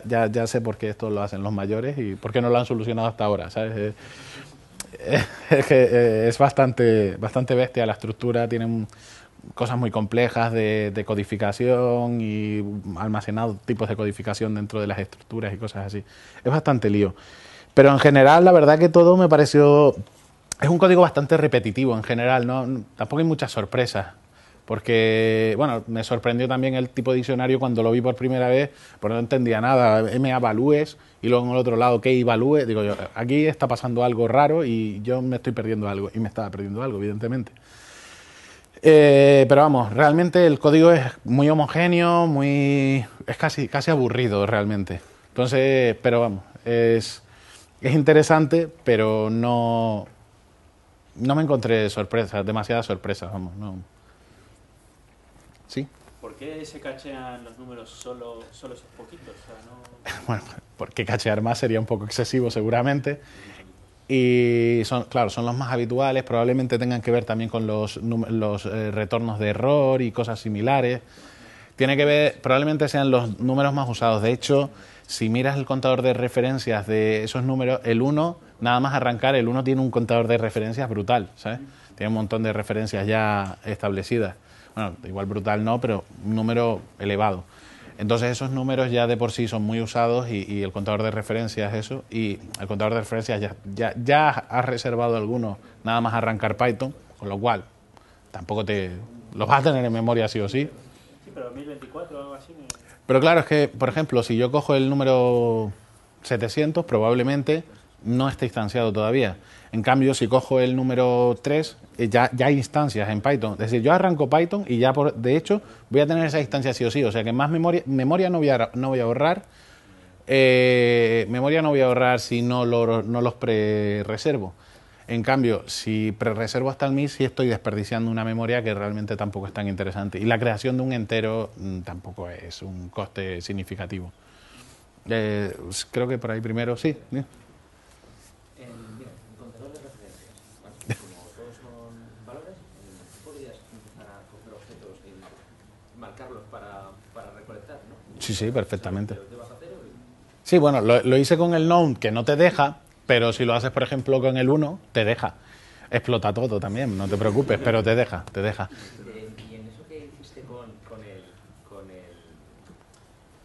ya, ya, sé por qué esto lo hacen los mayores y por qué no lo han solucionado hasta ahora sabes es que eh, es bastante, bastante bestia la estructura, tiene cosas muy complejas de, de, codificación y almacenado tipos de codificación dentro de las estructuras y cosas así. Es bastante lío. Pero en general, la verdad que todo me pareció... Es un código bastante repetitivo en general, ¿no? Tampoco hay muchas sorpresas porque, bueno, me sorprendió también el tipo de diccionario cuando lo vi por primera vez, porque no entendía nada, me avalúes, y luego en el otro lado, que evalúe? Digo yo, aquí está pasando algo raro y yo me estoy perdiendo algo, y me estaba perdiendo algo, evidentemente. Eh, pero vamos, realmente el código es muy homogéneo, muy. es casi, casi aburrido realmente. Entonces, pero vamos, es, interesante, pero no. No me encontré sorpresas, demasiadas sorpresas, vamos, no. ¿Por qué se cachean los números solo, solo esos poquitos? bueno, porque cachear más sería un poco excesivo seguramente. Y son, claro, son los más habituales, probablemente tengan que ver también con los, eh, retornos de error y cosas similares. Tiene que ver, probablemente sean los números más usados. De hecho, si miras el contador de referencias de esos números, el 1, nada más arrancar, el 1 tiene un contador de referencias brutal, ¿sabes? Tiene un montón de referencias ya establecidas bueno, igual brutal no, pero un número elevado. Entonces esos números ya de por sí son muy usados y, el contador de referencias eso, y el contador de referencias ya, ya, ya has reservado algunos nada más arrancar Python, con lo cual tampoco te los vas a tener en memoria sí o sí. Sí, pero o algo así. Pero claro, es que, por ejemplo, si yo cojo el número 700, probablemente no esté instanciado todavía. En cambio, si cojo el número 3, eh, ya, ya, hay instancias en Python. Es decir, yo arranco Python y ya, por, de hecho, voy a tener esa instancia sí o sí. O sea que más memoria, memoria no, voy a, no voy a ahorrar. Eh, memoria no voy a ahorrar si no, no los pre-reservo. En cambio, si pre-reservo hasta el mil, sí estoy desperdiciando una memoria que realmente tampoco es tan interesante. Y la creación de un entero mm, tampoco es un coste significativo. Eh, creo que por ahí primero, ¿sí? para, recolectar, ¿no? Sí, sí, perfectamente. Sí, bueno, lo, hice con el noun que no te deja, pero si lo haces, por ejemplo, con el 1, te deja. Explota todo también, no te preocupes, pero te deja, te deja. Eh, ¿Y en eso que hiciste con, el, con, el,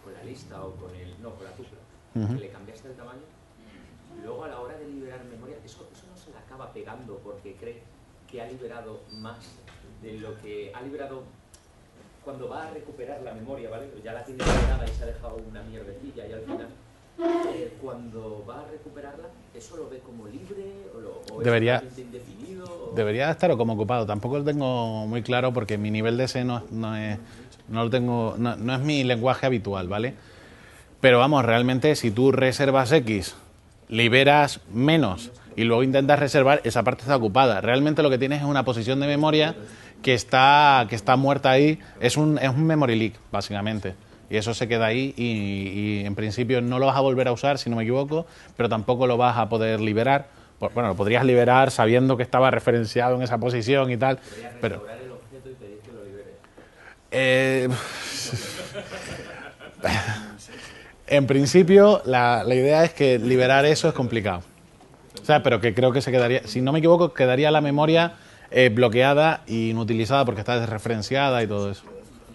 con la lista o con el... no, con la tupla, que le cambiaste el tamaño, luego a la hora de liberar memoria, eso, eso no se le acaba pegando porque cree que ha liberado más de lo que ha liberado cuando va a recuperar la memoria, ¿vale? ya la tiene ordenada y se ha dejado una mierdecilla y al final, eh, cuando va a recuperarla, ¿eso lo ve como libre o, lo, o debería, es indefinido? O... Debería estar como ocupado. Tampoco lo tengo muy claro porque mi nivel de ese no, no es... No, lo tengo, no es mi lenguaje habitual, ¿vale? Pero vamos, realmente si tú reservas X, liberas menos y luego intentas reservar, esa parte está ocupada. Realmente lo que tienes es una posición de memoria que está, que está muerta ahí. Es un, es un memory leak, básicamente. Y eso se queda ahí y, en principio no lo vas a volver a usar, si no me equivoco, pero tampoco lo vas a poder liberar. Bueno, lo podrías liberar sabiendo que estaba referenciado en esa posición y tal, pero... El objeto que lo eh, en principio, la idea es que liberar eso es complicado. O sea, pero que creo que se quedaría, si no me equivoco, quedaría la memoria eh, bloqueada e inutilizada porque está desreferenciada y todo eso.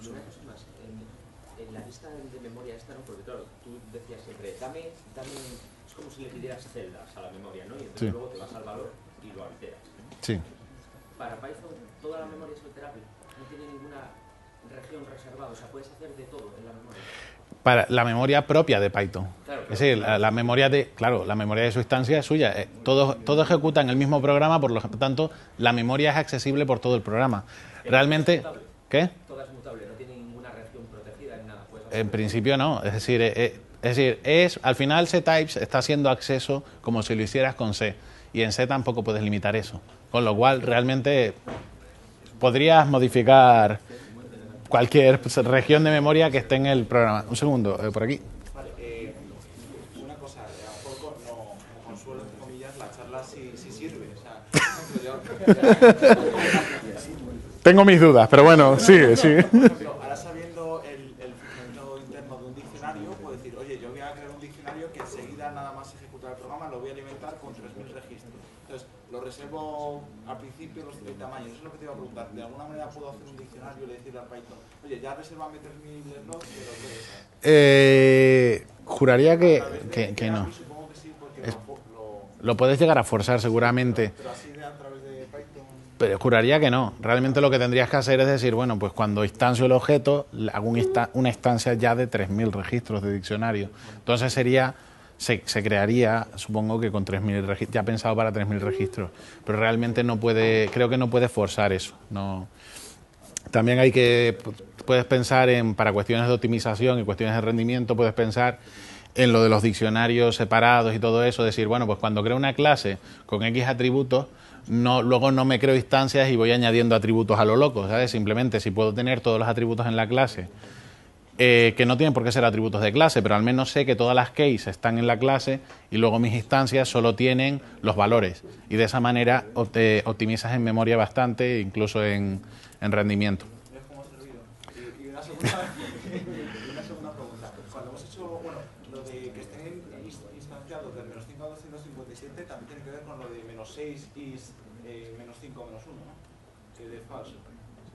Y en la la lista de memoria memoria, esta, ¿no? ¿no? Porque claro, tú decías siempre, es como si le pidieras celdas a entonces luego te vas al valor y lo alteras. Sí. Para Python toda la memoria es terapia, no tiene ninguna región reservada, o sea, puedes hacer de todo en la memoria. Para la memoria propia de Python. Es decir, la, memoria de, claro, la memoria de sustancia es suya. Eh, todo todos, todos ejecutan el mismo programa, por lo tanto, la memoria es accesible por todo el programa. Realmente, ¿qué? ¿todo es mutable, no tiene ninguna región protegida pues, en nada. En principio no, es decir, eh, eh, es decir, es al final C types está haciendo acceso como si lo hicieras con C y en C tampoco puedes limitar eso, con lo cual realmente podrías modificar cualquier región de memoria que esté en el programa. Un segundo, por aquí. Tengo mis dudas, pero bueno, sigue, sigue. Ahora sabiendo el, funcionamiento interno de un diccionario, puedo decir, oye, yo voy a crear un diccionario que enseguida nada más ejecutar el programa lo voy a alimentar con 3.000 registros. Entonces, lo reservo al principio los, 3.000 tamaños. Eso es lo que te iba a preguntar. ¿De alguna manera puedo hacer un diccionario y le decir al Python, oye, ya reserva 3.000 slots pero Eh, juraría que, que, no. lo, puedes llegar a forzar seguramente. pero así, pero juraría que no. Realmente lo que tendrías que hacer es decir, bueno, pues cuando instancio el objeto, hago una instancia ya de 3.000 registros de diccionario. Entonces sería, se, se crearía, supongo que con 3.000 registros, ya pensado para 3.000 registros. Pero realmente no puede, creo que no puede forzar eso. No. También hay que, puedes pensar en, para cuestiones de optimización y cuestiones de rendimiento, puedes pensar en lo de los diccionarios separados y todo eso, decir, bueno, pues cuando creo una clase con X atributos, no, luego no me creo instancias y voy añadiendo atributos a lo loco, ¿sabes? Simplemente si puedo tener todos los atributos en la clase, eh, que no tienen por qué ser atributos de clase, pero al menos sé que todas las cases están en la clase y luego mis instancias solo tienen los valores. Y de esa manera eh, optimizas en memoria bastante, incluso en, rendimiento.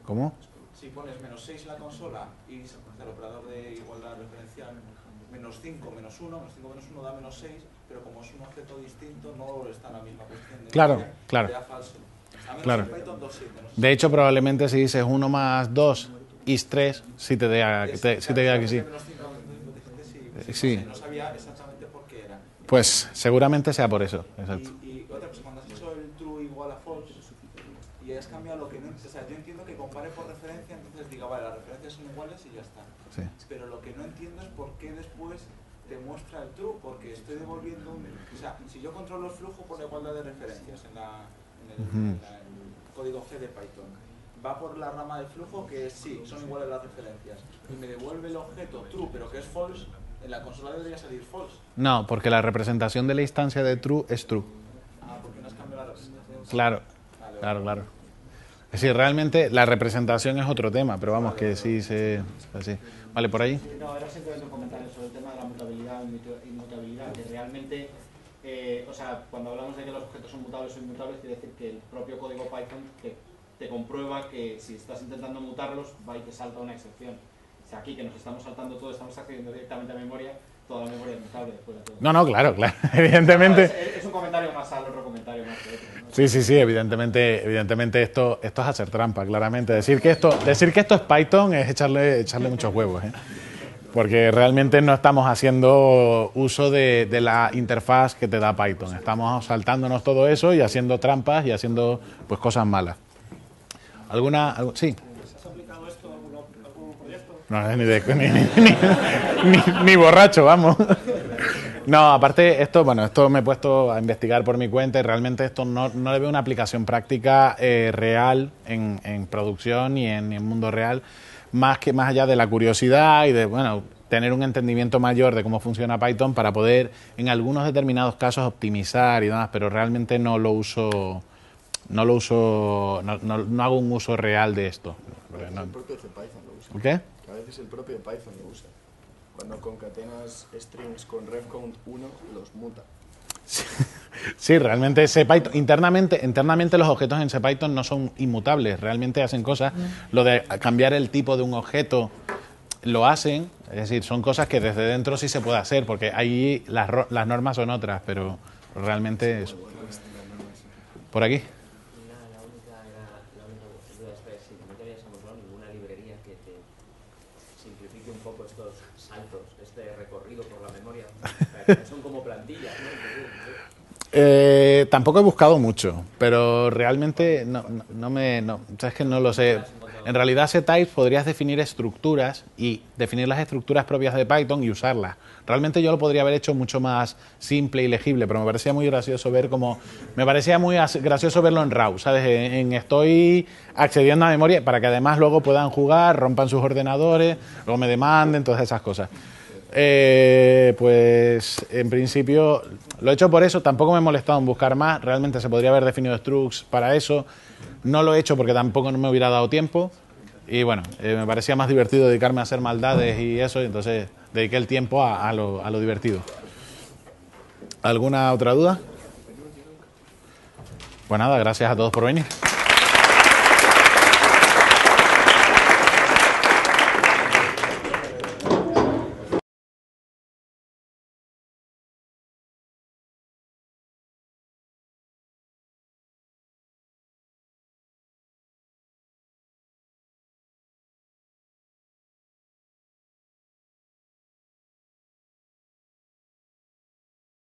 ¿Cómo? Si pones menos 6 la consola y se el operador de igualdad referencial menos 5 menos 1, menos 5 menos 1 da menos 6, pero como es un objeto distinto no está en la misma cuestión De claro, claro. falso. Claro. de hecho, probablemente si dices 1 más 2 is 3, sí te diga, que, te, sí te sí. Sí. No sabía exactamente por qué era. Pues seguramente sea por eso, exacto. Y, y otra cosa y has cambiado lo que no... O sea, yo entiendo que compare por referencia, entonces diga, vale, las referencias son iguales y ya está. Sí. Pero lo que no entiendo es por qué después te muestra el true, porque estoy devolviendo un... O sea, si yo controlo el flujo por la igualdad de referencias en, la, en, el, código G de Python, va por la rama del flujo que sí, son iguales las referencias. Y me devuelve el objeto true, pero que es false, en la consola debería salir false. No, porque la representación de la instancia de true es true. Ah, porque no has cambiado la representación. Claro, Claro, claro. Es decir, realmente la representación es otro tema, pero vamos, que sí se... Así. Vale, por ahí. No, era simplemente un comentario sobre el tema de la mutabilidad e inmutabilidad, que realmente, eh, o sea, cuando hablamos de que los objetos son mutables o inmutables, quiere decir que el propio código Python te, te comprueba que si estás intentando mutarlos, va y te salta una excepción. O sea, aquí que nos estamos saltando todo, estamos accediendo directamente a memoria, no, no, claro, claro. Evidentemente. es, un comentario más al otro comentario más que Sí, sí, sí, evidentemente, evidentemente esto, esto es hacer trampa, claramente. Decir que esto, decir que esto es Python es echarle, echarle muchos huevos, ¿eh? porque realmente no estamos haciendo uso de, de, la interfaz que te da Python. Estamos saltándonos todo eso y haciendo trampas y haciendo pues cosas malas. ¿Alguna? Algo? sí. No, ni, ni, borracho, vamos. No, aparte, esto, bueno, esto me he puesto a investigar por mi cuenta y realmente esto no, no le veo una aplicación práctica eh, real en, producción y en el mundo real, más que más allá de la curiosidad y de, bueno, tener un entendimiento mayor de cómo funciona Python para poder, en algunos determinados casos, optimizar y demás, pero realmente no lo uso, no lo uso, no, no, hago un uso real de esto. qué? es el propio Python lo usa. Cuando concatenas strings con refcount 1, los muta. Sí, realmente Python internamente, internamente los objetos en CPython no son inmutables, realmente hacen cosas. Lo de cambiar el tipo de un objeto lo hacen, es decir, son cosas que desde dentro sí se puede hacer, porque ahí las, las normas son otras, pero realmente... Es, por aquí. Son como plantillas, eh, tampoco he buscado mucho, pero realmente no, no, me. No, que no lo sé. En realidad, ese type podrías definir estructuras y definir las estructuras propias de Python y usarlas. Realmente yo lo podría haber hecho mucho más simple y legible, pero me parecía muy gracioso ver como. Me parecía muy gracioso verlo en RAW, ¿sabes? estoy accediendo a memoria para que además luego puedan jugar, rompan sus ordenadores, luego me demanden, todas esas cosas. Eh, pues en principio lo he hecho por eso, tampoco me he molestado en buscar más, realmente se podría haber definido Strux para eso, no lo he hecho porque tampoco no me hubiera dado tiempo y bueno, eh, me parecía más divertido dedicarme a hacer maldades y eso, y entonces dediqué el tiempo a, lo, a lo divertido. ¿Alguna otra duda? Pues nada, gracias a todos por venir.